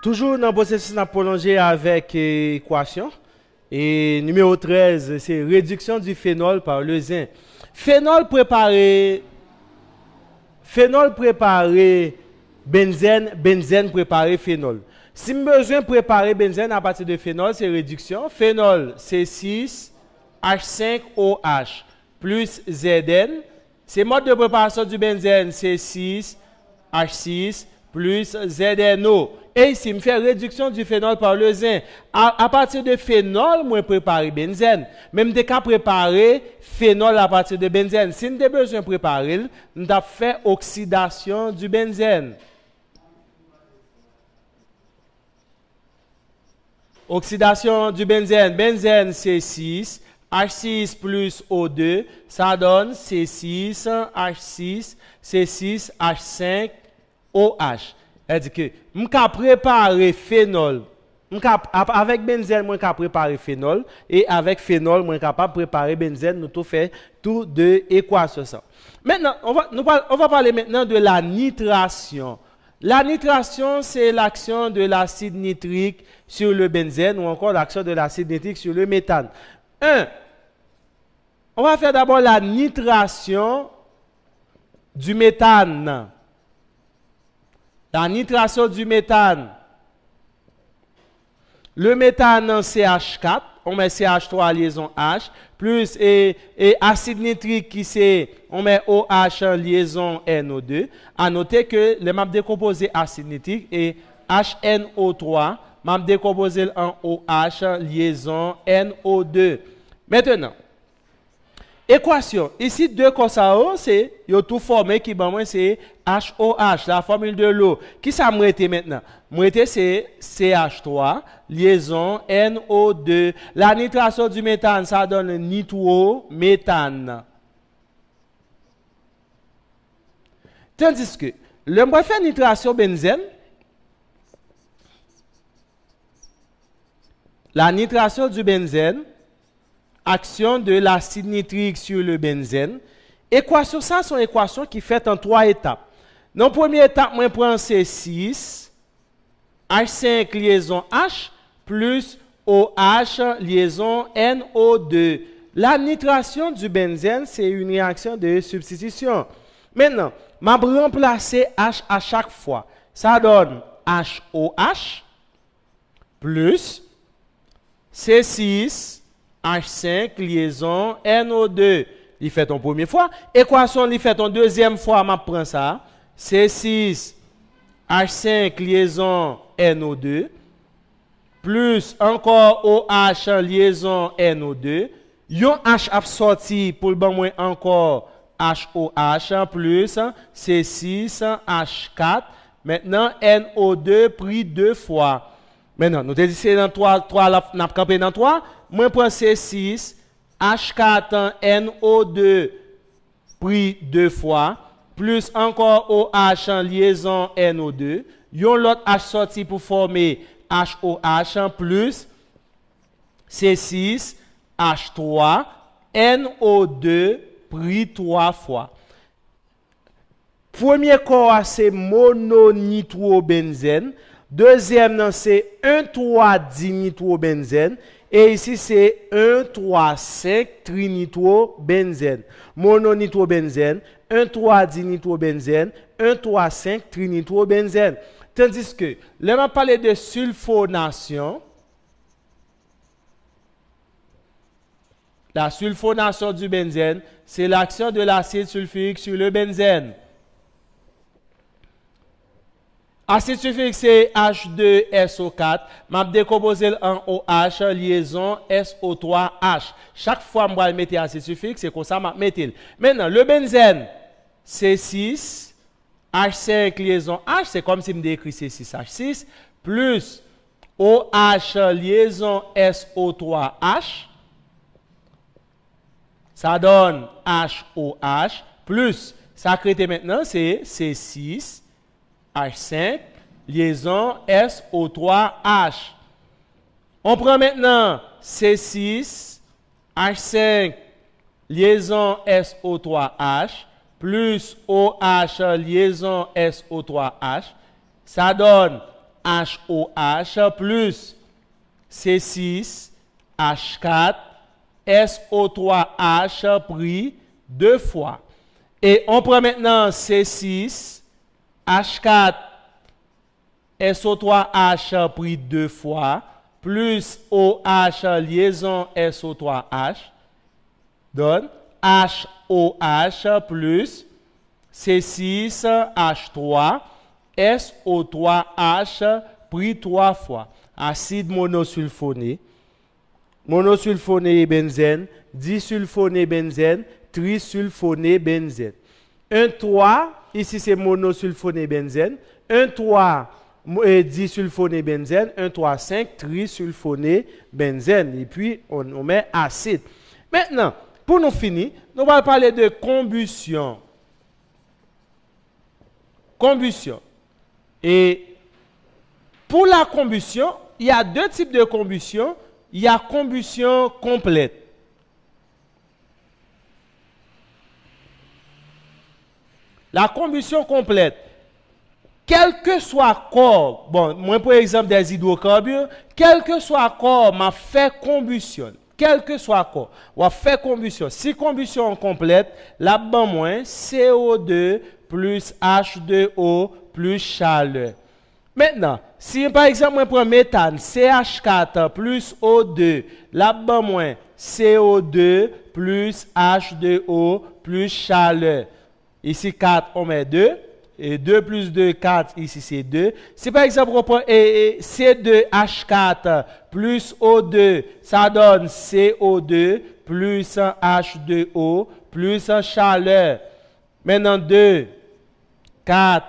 Toujours dans le processus, prolongé avec équation. Et numéro 13, c'est réduction du phénol par le zinc. Phénol préparé, phénol préparé, benzène, benzène préparé, phénol. Si besoin préparer benzène à partir de phénol, c'est réduction. Phénol, c'est 6 H5OH plus ZN. C'est mode de préparation du benzène, c'est 6 H6 plus ZNO et ici, je fait réduction du phénol par le zinc. À, partir de phénol, moins préparer benzène. Même des cas préparer phénol à partir de benzène. Si nous avons besoin de préparer, nous fais fait oxydation du benzène. Oxydation du benzène. Benzène, c 6. H6 plus O2, ça donne C6, H6, C6, H5, OH. Elle dit que je vais préparer phénol. Avec benzène, je vais préparer phénol. Et avec phénol, je vais préparer benzène. Nous tout fait tout de équation. Maintenant, on va, on va parler maintenant de la nitration. La nitration, c'est l'action de l'acide nitrique sur le benzène ou encore l'action de l'acide nitrique sur le méthane. Un, On va faire d'abord la nitration du méthane la nitration du méthane. Le méthane en CH4, on met CH3 liaison H, plus et, e nitrique qui c'est, on met OH en liaison NO2. À noter que le map décomposé acide nitrique et HNO3, map décomposé en OH liaison NO2. Maintenant, Équation. Ici, deux COSAO, oh, c'est, tout formé qui, ben, c'est HOH, la formule de l'eau. Qui ça été maintenant? M'a c'est CH3, liaison NO2. La nitration du méthane, ça donne nitro-méthane. Tandis que, le m'a nitration benzène, la nitration du benzène, action de l'acide nitrique sur le benzène. Équation ça, c'est une équation qui est en trois étapes. Dans la première étape, je prends C6, H5 liaison H, plus OH liaison NO2. La nitration du benzène, c'est une réaction de substitution. Maintenant, je vais remplacer H à chaque fois. Ça donne HOH plus C6 H5, liaison, NO2, il fait en première fois. Équation, il fait en deuxième fois, prend ça. C6, H5, liaison, NO2, plus encore OH, liaison, NO2. Yon H sorti pour le bon moins encore HOH, plus C6, H4. Maintenant, NO2 pris deux fois. Maintenant, nous disons dans 3, 3, campé dans 3. Mwen pren C6, H4 tan NO2 pri 2 fwa, plus ankor OH an liyezon NO2, yon lot H sorti pou fwome HOH an plus C6, H3, NO2 pri 3 fwa. Premier kor a se mononitrobenzen, dezem nan se 1,3-dinitrobenzen, Et ici, c'est 1, 3, 5 trinitrobenzène. Mononitrobenzène, 1, 3, 10 benzène 1, 3, 5 trinitrobenzène. Tandis que, là, on parler de sulfonation. La sulfonation du benzène, c'est l'action de l'acide sulfurique sur le benzène. Acide suffixe c'est H2SO4. M'a décomposé en OH, liaison SO3H. Chaque fois que je mettre acide suffixe c'est comme ça que je mettre. Maintenant, le benzène, C6, H5 liaison H, c'est comme si je décris C6H6, plus OH liaison SO3H. Ça donne HOH, plus, ça crée maintenant, c'est C6. H5, liaison SO3H. On prend maintenant C6, H5, liaison SO3H, plus OH, liaison SO3H. Ça donne HOH plus C6, H4, SO3H pris deux fois. Et on prend maintenant C6, H4, SO3H pris deux fois, plus OH liaison SO3H, donne HOH plus C6H3, SO3H pris trois fois. Acide monosulfoné, monosulfoné et benzène, disulfoné benzène, trisulfoné benzène. Un 3 Ici, c'est benzène. 1, 3, euh, disulfoné benzène, 1, 3, 5, trisulfoné benzène. Et puis, on, nous met acide. Maintenant, pour nous finir, nous allons parler de combustion. Combustion. Et pour la combustion, il y a deux types de combustion. Il y a combustion complète. La combustion complète, quel que soit corps, bon, moi pour exemple des hydrocarbures, quel que soit corps m'a fait combustion, quel que soit corps, ou a combustion. Si combustion complète, la bas moins CO2 plus H2O plus chaleur. Maintenant, si par exemple, on prends méthane, CH4 plus O2, la bas moins CO2 plus H2O plus chaleur. Ici 4, on met 2. Et 2 plus 2, 4, ici c'est 2. Si par exemple on prend e, e, C2H4 plus O2, ça donne CO2 plus H2O plus chaleur. Maintenant 2, 4,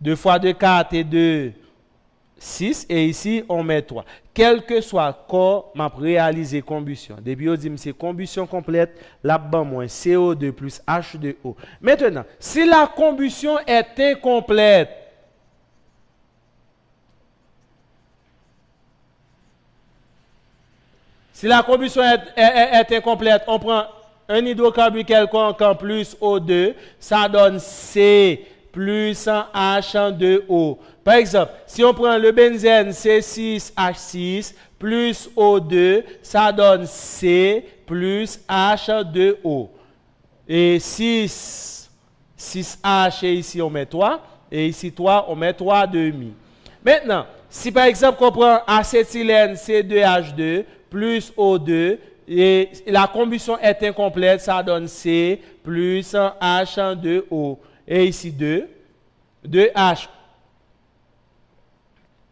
2 fois 2, 4 et 2, 6 et ici on met 3. Quel que soit corps, m'a réalisé combustion. Début on dit c'est combustion complète, Là-bas, moins CO2 plus H2O. Maintenant, si la combustion est incomplète, si la combustion est, incomplète, on prend un hydrocarbure quelconque en plus O2, ça donne C plus un H 2 O. Par exemple, si on prend le benzène C6H6 plus O2, ça donne C plus H2O. Et 6, 6H, et ici on met 3, et ici 3, on met 3,5. Maintenant, si par exemple on prend acétylène C2H2 plus O2, et la combustion est incomplète, ça donne C plus H2O et ici 2, 2H,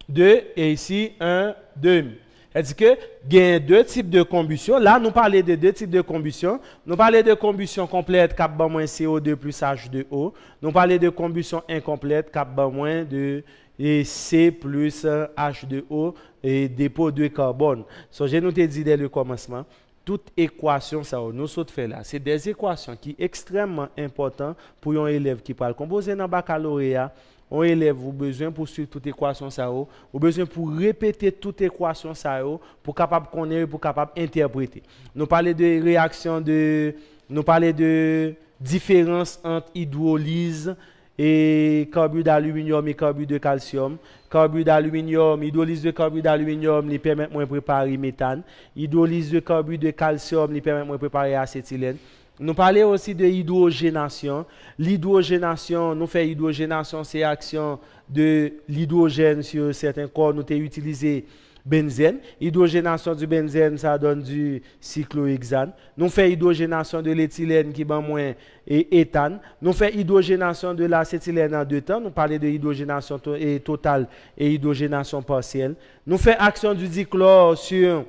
2 et ici 1 2. C'est-à-dire que il y a deux types de combustion. Là, nous parlons de deux types de combustion. Nous parlons de combustion complète, cap moins CO2 plus H2O. Nous parlons de combustion incomplète, cap moins de et C plus H2O et dépôt de carbone. So, je nous dit dès le commencement toute équation, ça, nous saute fait là, c'est des équations qui sont extrêmement importantes pour un élève qui parle composer dans baccalauréat. Un élève vous besoin pour suivre toute équation ça au besoin pour répéter toute équation ça pour capable connaître pour capable interpréter. Nous parlons de réaction de nous parlons de différence entre hydrolyse, et carbure d'aluminium et carbure de calcium. Carbure d'aluminium, hydrolyse de carbure d'aluminium, lui permet de préparer méthane. Hydrolyse de carbure de calcium, lui permet de préparer acétylène. Nous parlons aussi de hydrogénation. L'hydrogénation, nous faisons hydrogénation, c'est l'action de l'hydrogène sur certains corps. Nous avons utilisé benzène. Hydrogénation du benzène, ça donne du cyclohexane. Nous faisons hydrogénation de l'éthylène qui est moins et éthane. Nous faisons hydrogénation de l'acétylène en deux temps. Nous parlons de hydrogénation et totale et hydrogénation partielle. Nous faisons action du dichlore sur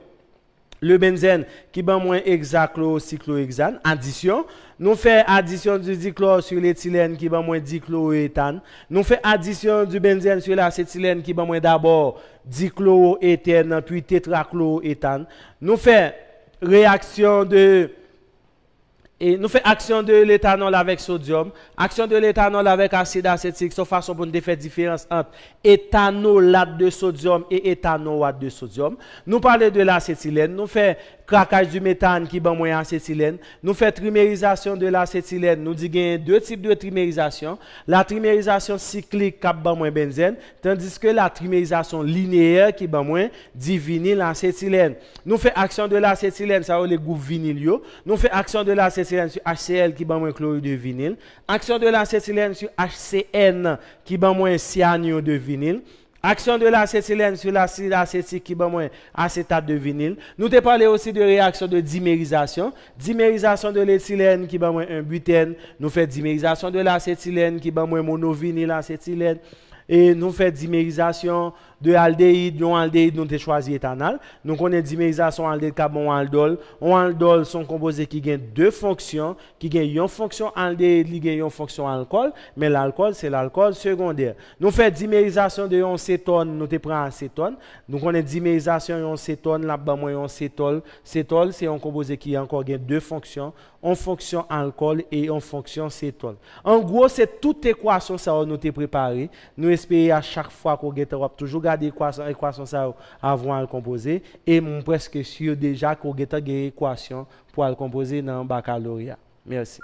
le benzène qui est moins exact cyclohexane. Addition, nous faisons addition du dichlore sur l'éthylène qui va moins dichloroéthane. Nous faisons addition du benzène sur l'acétylène qui va moins d'abord dichloroéthane puis tétrachloroéthane. Nous fait réaction de et nous faisons action de l'éthanol avec sodium, action de l'éthanol avec acide acétique, sauf façon pour nous faire différence entre éthanolate de sodium et éthanolate de sodium. Nous parlons de l'acétylène, nous faisons craquage du méthane qui bat moins acétylène. Nous fait trimérisation de l'acétylène. Nous disons qu'il deux types de trimérisation. La trimérisation cyclique qui bat moins benzène, tandis que la trimérisation linéaire qui bat moins divinyle acétylène. Nous fait action de l'acétylène, ça les groupes vinylio. Nous fait action de l'acétylène sur HCl qui bat moins chlorure de vinyle. Action de l'acétylène sur HCN qui bat moins cyanure de vinyle. Action de l'acétylène sur l'acide acétique qui va moins acétate de vinyle. Nous avons parlé aussi de réaction de dimérisation. Dimérisation de l'éthylène qui va moins un butène. Nous fait dimérisation de l'acétylène qui va moins monovinyle acétylène et nous faisons dimérisation de aldéhyde, non aldéhyde nous avons choisi éthanol. Donc on a dimérisation aldéhyde carbone aldol. On aldol sont composés qui ont deux fonctions, qui gagne une fonction aldéhyde, qui a une fonction alcool, mais l'alcool c'est l'alcool secondaire. Nous faisons dimérisation de un cétone, nous te prend un cétone. Donc on dimérisation de cétone, là bas cétol. Cétol c'est un composé qui a encore deux fonctions, en fonction alcool et en fonction cétone. En gros, c'est toute équation ça nous te préparé. Nous J'espère à chaque fois qu'on vous on toujours garder l'équation, ça avant de composer. Et mon presque sûr déjà qu'on une l'équation pour le composer dans le baccalauréat. Merci.